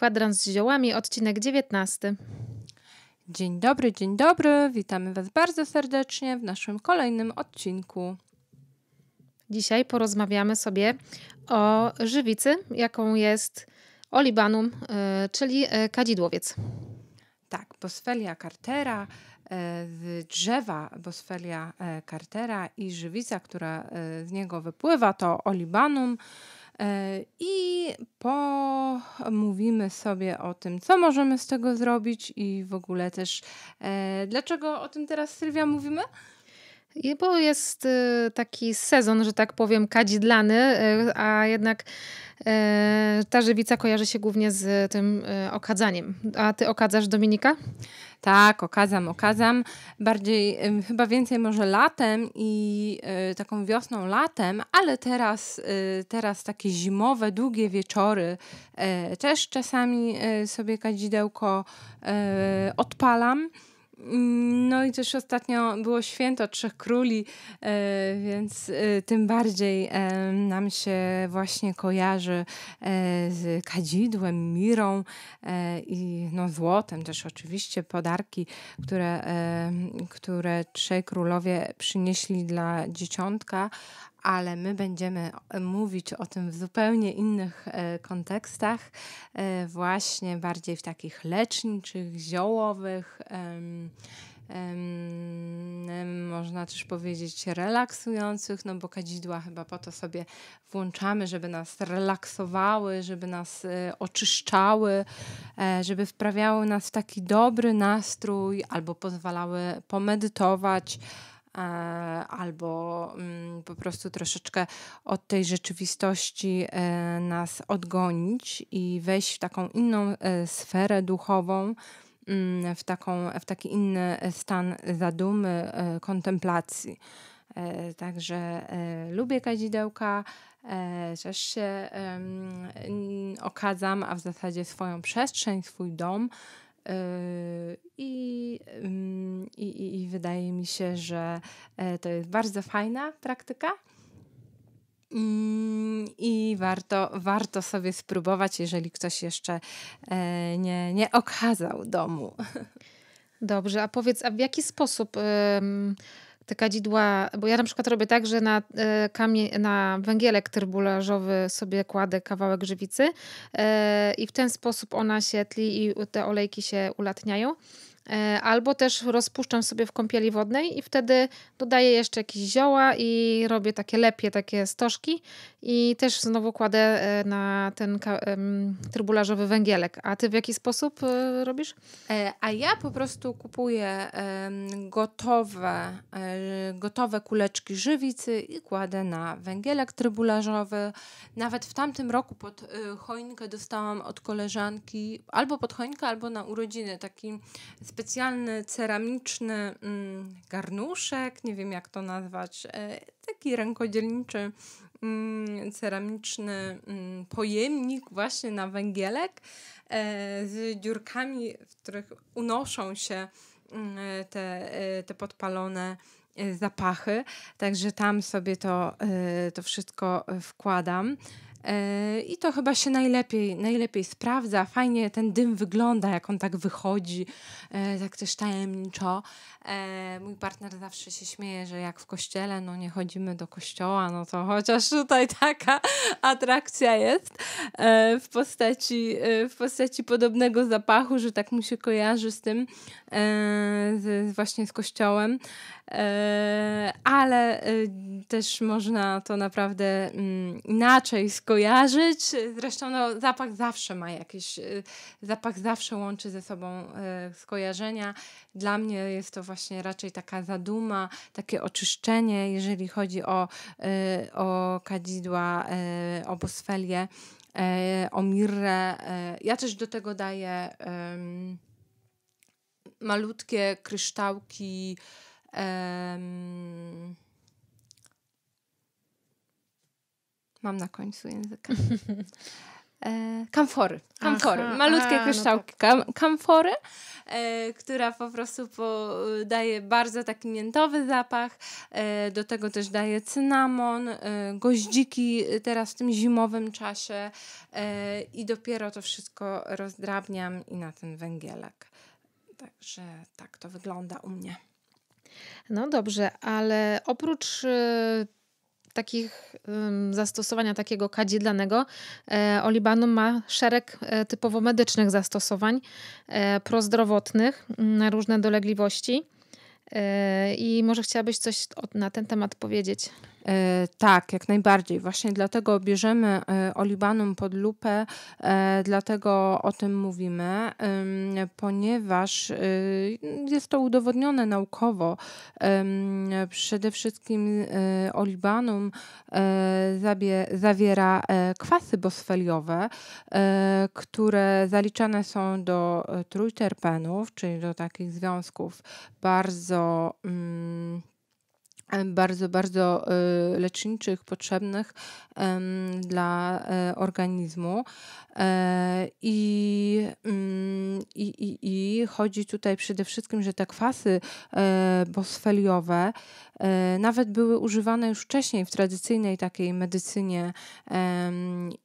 Kwadrans z ziołami, odcinek 19. Dzień dobry, dzień dobry. Witamy Was bardzo serdecznie w naszym kolejnym odcinku. Dzisiaj porozmawiamy sobie o żywicy, jaką jest olibanum, e, czyli e, kadzidłowiec. Tak, Boswellia cartera, z e, drzewa Boswellia cartera i żywica, która z niego wypływa, to olibanum. E, I pomówimy sobie o tym, co możemy z tego zrobić i w ogóle też e, dlaczego o tym teraz Sylwia mówimy. Bo jest y, taki sezon, że tak powiem, kadzidlany, y, a jednak y, ta żywica kojarzy się głównie z tym okadzaniem. A ty okadzasz Dominika? Tak, okazam, okazam. Bardziej, chyba więcej może latem i taką wiosną, latem, ale teraz, teraz takie zimowe, długie wieczory też czasami sobie kadzidełko odpalam. Mm, no i też ostatnio było święto Trzech Króli, e, więc e, tym bardziej e, nam się właśnie kojarzy z kadzidłem, mirą i no złotem też oczywiście podarki, które, które Trzej Królowie przynieśli dla dzieciątka, ale my będziemy e, mówić o tym w zupełnie innych e, kontekstach, e, właśnie bardziej w takich leczniczych, ziołowych. można też powiedzieć relaksujących, no bo kadzidła chyba po to sobie włączamy, żeby nas relaksowały, żeby nas oczyszczały, żeby wprawiały nas w taki dobry nastrój albo pozwalały pomedytować. E, albo mm, po prostu troszeczkę od tej rzeczywistości e, nas odgonić i wejść w taką inną e, sferę duchową, mm, w, taką, w taki inny stan zadumy, kontemplacji. Także lubię kadzidełka, też się okazam, a w zasadzie swoją przestrzeń, swój dom Yy, I, i, I, wydaje mi się, że e, to jest bardzo fajna praktyka. Mm, I warto, warto sobie spróbować, jeżeli ktoś jeszcze e, nie, nie okazał domu. Dobrze, a powiedz, a w jaki sposób te kadzidła, bo ja na przykład robię tak, że na, e, kamie, na węgielek tyrbularzowy sobie kładę kawałek żywicy e, i w ten sposób ona się tli i te olejki się ulatniają. E, albo też rozpuszczam sobie w kąpieli wodnej i wtedy dodaję jeszcze jakieś zioła i robię takie lepie, takie stożki i też znowu kładę e, na ten trybularzowy węgielek. A ty w jaki sposób e, robisz? A ja po prostu kupuję gotowe, gotowe kuleczki żywicy i kładę na węgielek trybularzowy. Nawet w tamtym roku pod choinkę dostałam od koleżanki albo pod choinkę, albo na urodziny taki specjalny ceramiczny mm, garnuszek, nie wiem jak to nazwać, e, taki rękodzielniczy mm, ceramiczny mm, pojemnik właśnie na węgielek e, z dziurkami, w których unoszą się te, e, te podpalone zapachy, także tam sobie to, to wszystko wkładam. E, I to chyba się najlepiej, najlepiej sprawdza. Fajnie ten dym wygląda, jak on tak wychodzi, e, tak też tajemniczo. E, mój partner zawsze się śmieje, że jak w kościele, no nie chodzimy do kościoła, no to chociaż tutaj taka atrakcja jest w postaci, w postaci podobnego zapachu, że tak mu się kojarzy z tym, z, właśnie z kościołem. E, ale y, też można to naprawdę mm, inaczej skojarzyć. Zresztą no, zapach zawsze ma jakieś y, zapach zawsze łączy ze sobą e, skojarzenia. Dla mnie jest to właśnie raczej taka zaduma, takie oczyszczenie, jeżeli chodzi o, y, o kadzidła, e, o bosfelię, o mirrę. Ja też do tego daję malutkie kryształki, Um, mam na końcu języka. E, kamfory, kamfory, Aha, malutkie a, no kryształki, no tak. kamfory, e, która po prostu po, daje bardzo taki miętowy zapach, e, do tego też daje cynamon, e, goździki teraz w tym zimowym czasie e, i dopiero to wszystko rozdrabniam i na ten węgielek. Także tak to wygląda u mnie. No dobrze, ale oprócz y, takich zastosowania takiego kadzidlanego. E, Olibanum ma szereg e, typowo medycznych zastosowań e, prozdrowotnych mm, na różne dolegliwości. I może chciałabyś coś na ten temat powiedzieć? E, tak, jak najbardziej. Właśnie dlatego bierzemy e, olibanum pod lupę, e, dlatego o tym mówimy, ponieważ jest to udowodnione naukowo. Przede wszystkim olibanum zawiera kwasy bosfeliowe, które zaliczane są do trójterpenów, czyli do takich związków bardzo mm, bardzo, bardzo y, leczniczych, potrzebnych dla e, organizmu. E, I, mm, i, i, I chodzi tutaj przede wszystkim, że te kwasy e, bosfeliowe E, nawet były używane już wcześniej w tradycyjnej takiej medycynie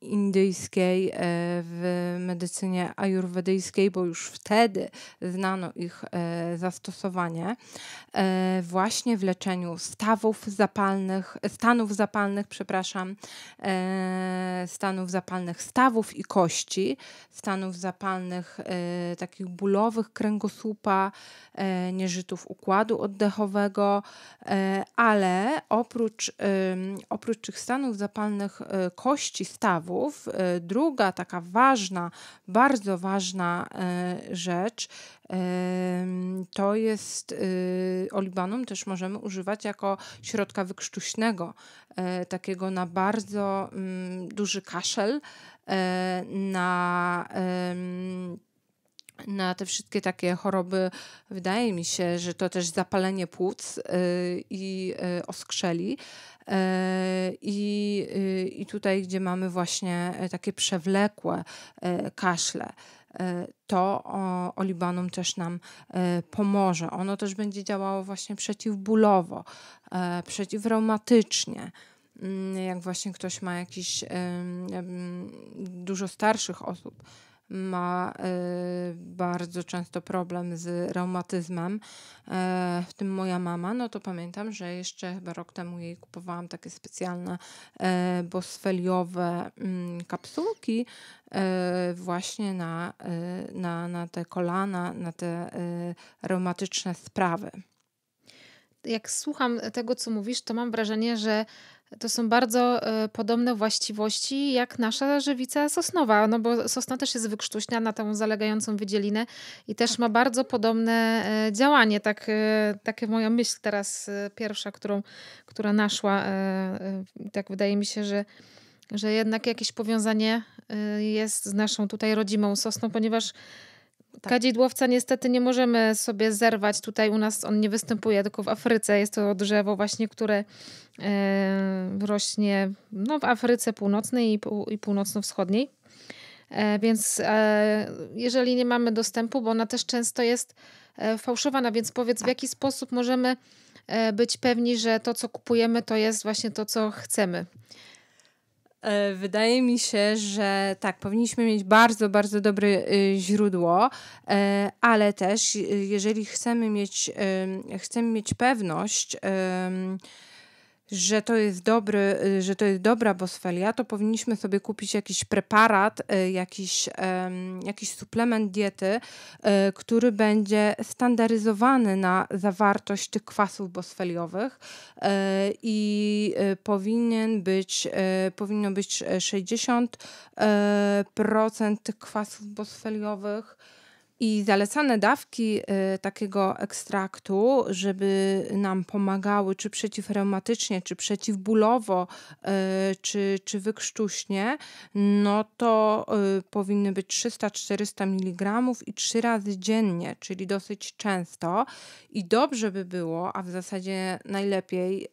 indyjskiej, e, w medycynie ajurwedyjskiej, bo już wtedy znano ich e, zastosowanie właśnie w leczeniu stawów zapalnych, stanów zapalnych, przepraszam, stanów zapalnych stawów i kości, stanów zapalnych takich bólowych kręgosłupa, nieżytów układu oddechowego, E, ale oprócz, oprócz tych stanów zapalnych e, kości stawów, e, druga taka ważna, bardzo ważna rzecz to jest y, olibanum też możemy używać jako środka wykrztuśnego, takiego na bardzo mm, duży kaszel, na na te wszystkie takie choroby, wydaje mi się, że to też zapalenie płuc y, i y, oskrzeli. Y, I, I tutaj, gdzie mamy właśnie e, takie przewlekłe e, kaszle, e, to olibanum też nam pomoże. Ono też będzie działało właśnie przeciwbólowo, przeciwreumatycznie mm, jak właśnie ktoś ma jakiś dużo starszych osób ma y, bardzo często problem z reumatyzmem, y, w tym moja mama, no to pamiętam, że jeszcze chyba rok temu jej kupowałam takie specjalne y, bosfeliowe mm, kapsułki właśnie na, na, na te kolana, na te reumatyczne sprawy jak słucham tego, co mówisz, to mam wrażenie, że to są bardzo e, podobne właściwości jak nasza żywica sosnowa, no bo sosna też jest wykrztuśna na tą zalegającą wydzielinę i też tak. ma bardzo podobne e, działanie. Tak, e, takie moja myśl teraz pierwsza, którą, która naszła, tak wydaje mi się, że że jednak jakieś powiązanie jest z naszą tutaj rodzimą sosną, ponieważ tak. Kadzidłowca niestety nie możemy sobie zerwać. Tutaj u nas on nie występuje, tylko w Afryce. Jest to drzewo właśnie, które e, rośnie no, w Afryce Północnej i, i Północno-Wschodniej. E, więc e, jeżeli nie mamy dostępu, bo ona też często jest e, fałszowana, więc powiedz w tak. jaki sposób możemy e, być pewni, że to co kupujemy to jest właśnie to co chcemy. E, wydaje mi się, że tak, powinniśmy mieć bardzo, bardzo dobre y, źródło, e, ale też y, jeżeli chcemy mieć, chcemy mieć pewność, że to jest dobry, y, że to jest dobra bosfelia, to powinniśmy sobie kupić jakiś preparat, y, jakiś, jakiś suplement diety, y, który będzie standaryzowany na zawartość tych kwasów bosfeliowych i powinien być, powinno być 60% tych kwasów bosfeliowych i zalecane dawki y, takiego ekstraktu, żeby nam pomagały czy przeciwreumatycznie, czy przeciwbólowo, y, czy, czy wykrztuśnie, no to y, powinny być 300-400 mg i trzy razy dziennie, czyli dosyć często. I dobrze by było, a w zasadzie najlepiej,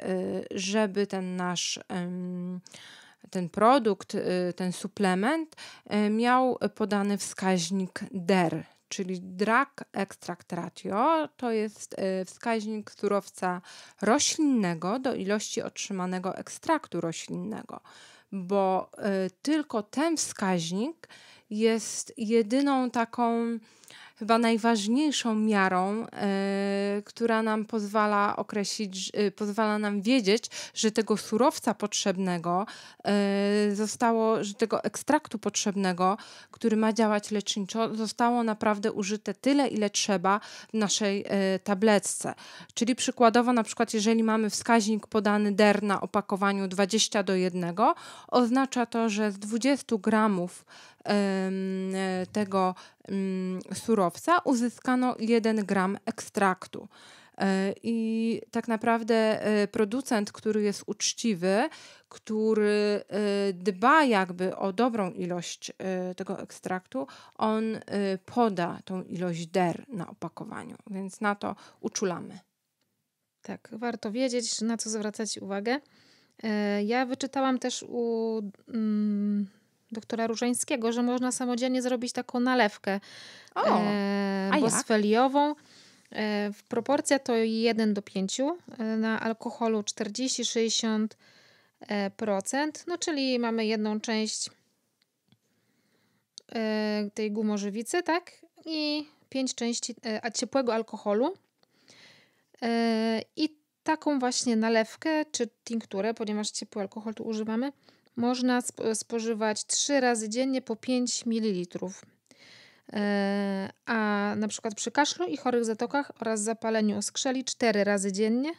żeby ten nasz ten produkt, ten suplement miał podany wskaźnik DER, czyli drug extract ratio, to jest y, wskaźnik surowca roślinnego do ilości otrzymanego ekstraktu roślinnego, bo y, tylko ten wskaźnik jest jedyną taką chyba najważniejszą miarą, y, która nam pozwala określić, y, pozwala nam wiedzieć, że tego surowca potrzebnego y, zostało, że tego ekstraktu potrzebnego, który ma działać leczniczo, zostało naprawdę użyte tyle, ile trzeba w naszej tabletce. Czyli przykładowo, na przykład, jeżeli mamy wskaźnik podany DER na opakowaniu 20 do 1, oznacza to, że z 20 gramów E, tego mm, surowca uzyskano 1 gram ekstraktu. E, I tak naprawdę e, producent, który jest uczciwy, który dba jakby o dobrą ilość tego ekstraktu, on poda tą ilość der na opakowaniu, więc na to uczulamy. Tak, warto wiedzieć, na co zwracać uwagę. Ja wyczytałam też u mm, doktora Różańskiego, że można samodzielnie zrobić taką nalewkę o, e, E, w proporcja to 1 do 5, e, na alkoholu 40-60%, e, no czyli mamy jedną część e, tej gumożywicy, tak? I 5 części e, ciepłego alkoholu. E, I taką właśnie nalewkę czy tinkturę, ponieważ ciepły alkohol tu używamy, można spożywać 3 razy dziennie po 5 ml. E, a na przykład przy kaszlu i chorych zatokach oraz zapaleniu skrzeli 4 razy dziennie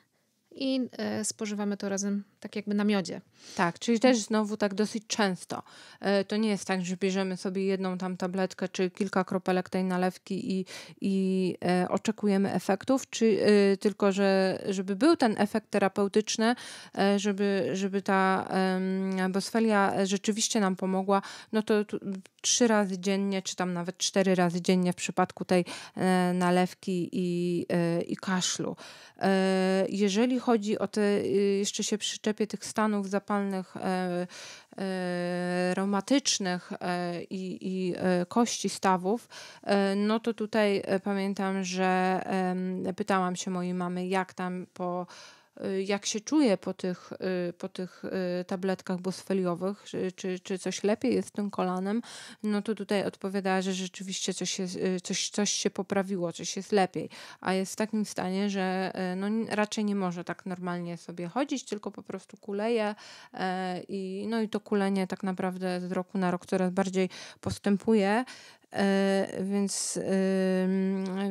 i e, spożywamy to razem tak jakby na miodzie. Tak, czyli też znowu tak dosyć często. E, to nie jest tak, że bierzemy sobie jedną tam tabletkę czy kilka kropelek tej nalewki i, i e, oczekujemy efektów, czy, tylko że żeby był ten efekt terapeutyczny, żeby, żeby ta bosfelia rzeczywiście nam pomogła, no to trzy razy dziennie, czy tam nawet cztery razy dziennie w przypadku tej e, nalewki i, e, i kaszlu. E, jeżeli chodzi o te, y, jeszcze się przyczepię tych stanów zapalnych reumatycznych i, i kości stawów, no to tutaj pamiętam, że pytałam się mojej mamy, jak tam po Y, jak się czuję po tych, y, po tych y, tabletkach bosfeliowych, czy, czy, coś lepiej jest z tym kolanem, no to tutaj odpowiada, że rzeczywiście coś, jest, coś, coś się poprawiło, coś jest lepiej, a jest w takim stanie, że no, raczej nie może tak normalnie sobie chodzić, tylko po prostu kuleje e, i, no i to kulenie tak naprawdę z roku na rok coraz bardziej postępuje E, więc,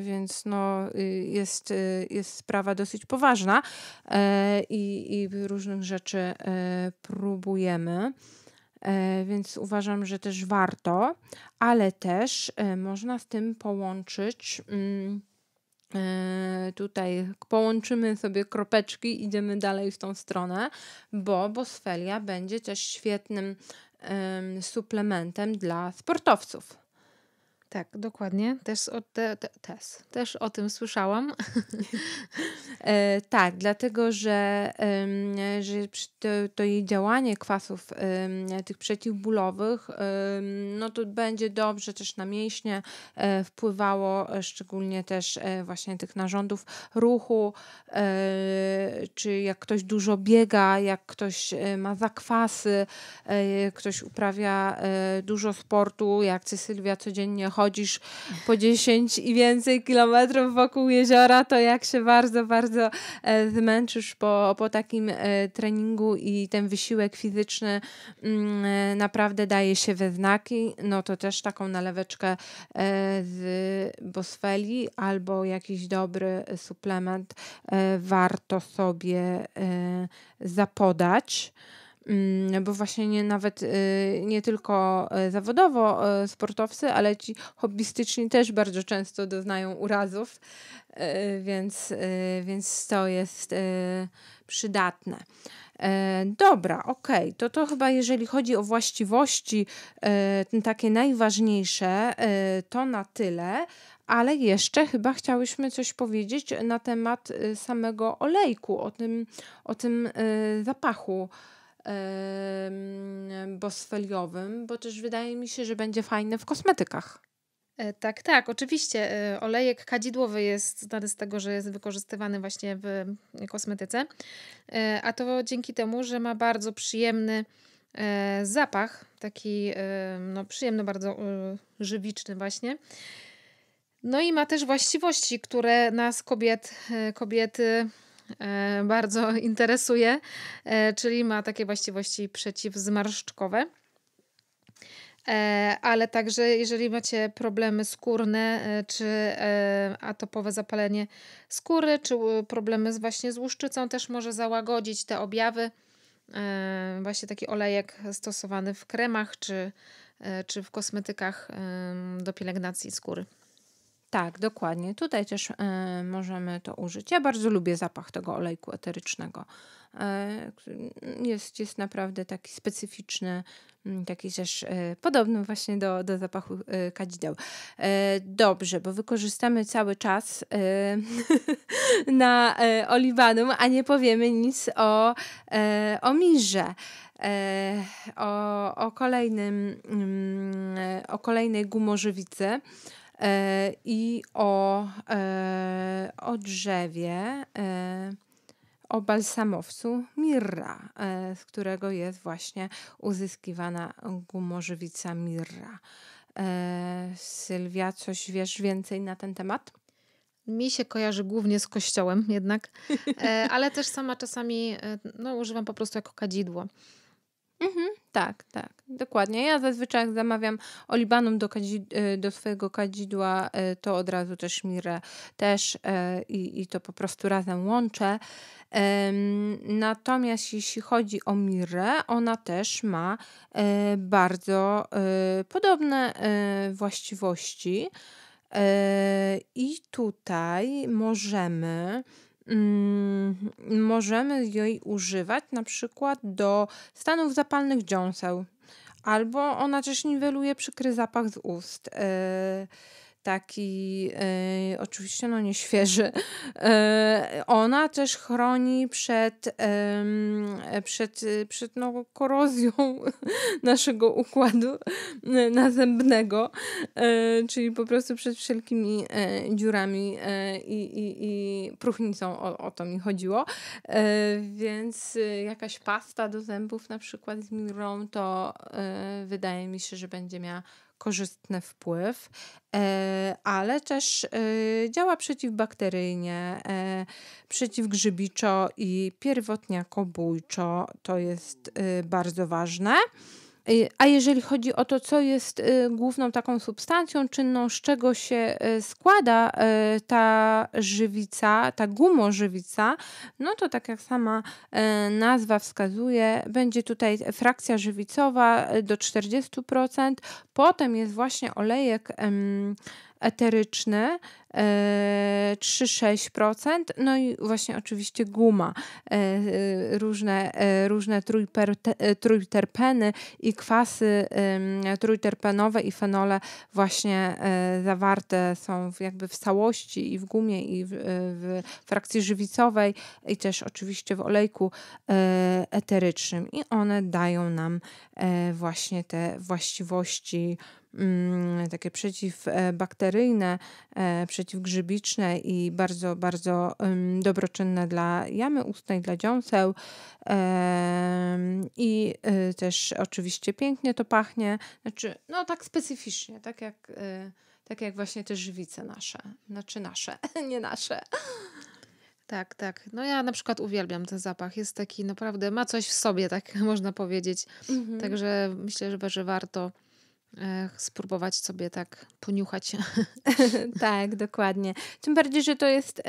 więc no, y, jest, y, jest sprawa dosyć poważna e, i, i różnych rzeczy e, próbujemy. Więc uważam, że też warto, ale też można z tym połączyć. Mm, tutaj połączymy sobie kropeczki, idziemy dalej w tą stronę, bo bosfelia będzie też świetnym suplementem dla sportowców tak, dokładnie. Też o, te, te, też, też o tym słyszałam. e, tak, dlatego że, że to, to, jej działanie kwasów tych przeciwbólowych, no to będzie dobrze też na mięśnie e, wpływało, e, szczególnie też e, właśnie tych narządów ruchu, e, czy jak ktoś dużo biega, jak ktoś e, ma zakwasy, ktoś uprawia dużo sportu, jak Cecylwia codziennie chodzi, chodzisz po 10 i więcej kilometrów wokół jeziora, to jak się bardzo, bardzo e, zmęczysz po, po takim e, treningu i ten wysiłek fizyczny mm, e, naprawdę daje się we znaki, no to też taką naleweczkę z bosfeli albo jakiś dobry suplement warto sobie zapodać. Mm, bo właśnie nie, nawet y, nie tylko y, zawodowo y, sportowcy, ale ci hobbystyczni też bardzo często doznają urazów, więc, więc to jest przydatne. E, dobra, okej, okay. to to chyba jeżeli chodzi o właściwości takie najważniejsze, to na tyle, ale jeszcze chyba chciałyśmy coś powiedzieć na temat samego olejku, o tym, o tym zapachu bosfeliowym, bo też wydaje mi się, że będzie fajny w kosmetykach. E, tak, tak, oczywiście. E, olejek kadzidłowy jest znany z tego, że jest wykorzystywany właśnie w kosmetyce, e, a to dzięki temu, że ma bardzo przyjemny zapach, taki no, przyjemny, bardzo żywiczny właśnie. No i ma też właściwości, które nas kobiet, kobiety E, bardzo interesuje, e, czyli ma takie właściwości przeciwzmarszczkowe. E, ale także, jeżeli macie problemy skórne, czy atopowe zapalenie skóry, czy problemy właśnie z łuszczycą, też może załagodzić te objawy. Właśnie taki olejek stosowany w kremach, czy, czy w kosmetykach do pielęgnacji skóry. Tak, dokładnie. Tutaj też y, możemy to użyć. Ja bardzo lubię zapach tego olejku eterycznego. Y, jest, jest naprawdę taki specyficzny, mm, taki też e, podobny właśnie do, do zapachu kadzideł. Dobrze, bo wykorzystamy cały czas na oliwanum, a nie powiemy nic o, o mirze. O, o, kolejnym, mm, o kolejnej gumorzywicy, E, i o, e, o drzewie, e, o balsamowcu mirra, z którego jest właśnie uzyskiwana gumorzywica mirra. Sylwia, coś wiesz więcej na ten temat? Mi się kojarzy głównie z kościołem jednak, ale też sama czasami no, używam po prostu jako kadzidło. Mhm, tak, tak, dokładnie. Ja zazwyczaj jak zamawiam olibanum do, kadzi- e, do swojego kadzidła, e, to od razu też mirę też e, i, i to po prostu razem łączę. Natomiast jeśli chodzi o mirę, ona też ma bardzo podobne właściwości. I tutaj możemy Mm, możemy jej używać na przykład do stanów zapalnych dziąseł, albo ona też niweluje przykry zapach z ust. Yy taki y, oczywiście no nieświeży, y, ona też chroni przed, y, przed, przed no, korozją naszego układu e, nazębnego, czyli po prostu przed wszelkimi dziurami i, i, i próchnicą, o, o to mi chodziło. Więc jakaś pasta do zębów na przykład z mirą, to wydaje mi się, że będzie miała korzystny wpływ, e, ale też e, działa przeciwbakteryjnie, e, przeciwgrzybiczo i pierwotniakobójczo. To jest bardzo ważne. Y, a jeżeli chodzi o to, co jest y, główną taką substancją czynną, z czego się y, składa ta żywica, ta gumożywica, no to tak jak sama nazwa wskazuje, będzie tutaj frakcja żywicowa do 40%, potem jest właśnie olejek eteryczny, 3-6%. E, no i właśnie oczywiście guma, e, e, różne, różne trójper, trójterpeny i kwasy trójterpenowe i fenole właśnie zawarte są jakby w całości i w gumie i w, w frakcji żywicowej i też oczywiście w olejku eterycznym i one dają nam właśnie te właściwości mm, takie przeciwbakteryjne, przeciwbakteryjne przeciwgrzybiczne i bardzo, bardzo dobroczynne dla jamy ustnej, dla dziąseł. I y, też oczywiście pięknie to pachnie, znaczy, no tak specyficznie, tak jak, y, tak jak właśnie te żywice nasze, znaczy nasze, nie nasze. Tak, tak. No ja na przykład uwielbiam ten zapach. Jest taki naprawdę, ma coś w sobie, tak można powiedzieć. Mm -hmm. Także myślę, że warto spróbować sobie tak poniuchać. tak, dokładnie. Tym bardziej, że to jest,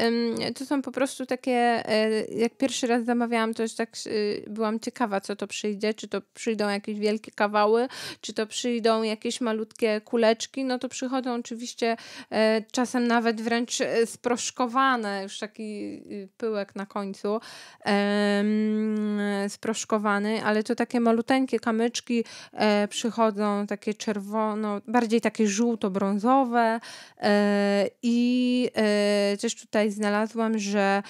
to są po prostu takie, e, jak pierwszy raz zamawiałam, to już tak e, byłam ciekawa, co to przyjdzie, czy to przyjdą jakieś wielkie kawały, czy to przyjdą jakieś malutkie kuleczki, no to przychodzą oczywiście e, czasem nawet wręcz sproszkowane, już taki y, pyłek na końcu, sproszkowany, ale to takie maluteńkie kamyczki przychodzą, takie czerwone, czerwono, bardziej takie żółto-brązowe e, i e, też tutaj znalazłam, że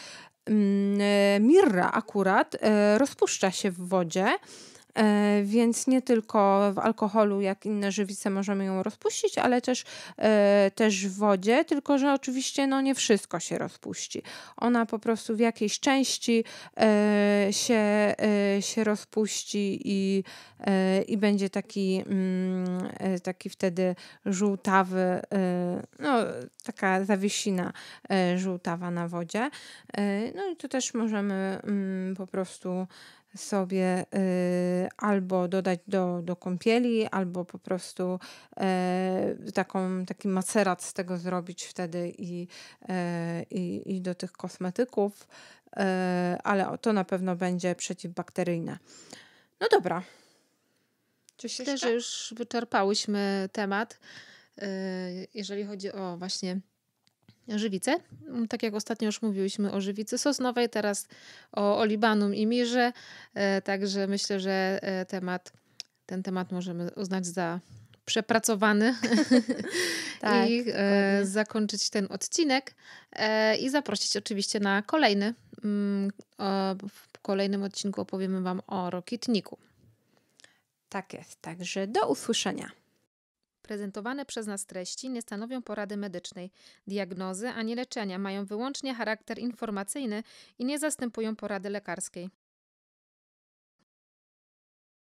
mm, e, Mirra akurat rozpuszcza się w wodzie E, więc nie tylko w alkoholu, jak inne żywice możemy ją rozpuścić, ale też, e, też w wodzie, tylko że oczywiście no, nie wszystko się rozpuści. Ona po prostu w jakiejś części e, się, się rozpuści i, i będzie taki, mm, taki wtedy żółtawy, no, taka zawiesina żółtawa na wodzie. No i to też możemy mm, po prostu sobie y, albo dodać do, do kąpieli, albo po prostu y, taką, taki macerat z tego zrobić wtedy i, e, i, y, i do tych kosmetyków, e, ale to na pewno będzie przeciwbakteryjne. No dobra. Czy Myślę, że już wyczerpałyśmy temat, y, jeżeli chodzi o właśnie Żywice, mm, Tak jak ostatnio już mówiłyśmy o żywicy sosnowej, teraz o olibanum i mirze. E, także myślę, że e, temat, ten temat możemy uznać za przepracowany tak, e, i zakończyć ten odcinek i zaprosić oczywiście na kolejny. Mm, w kolejnym odcinku opowiemy Wam o rokitniku. Tak jest, także do usłyszenia. Prezentowane przez nas treści nie stanowią porady medycznej, diagnozy ani leczenia, mają wyłącznie charakter informacyjny i nie zastępują porady lekarskiej.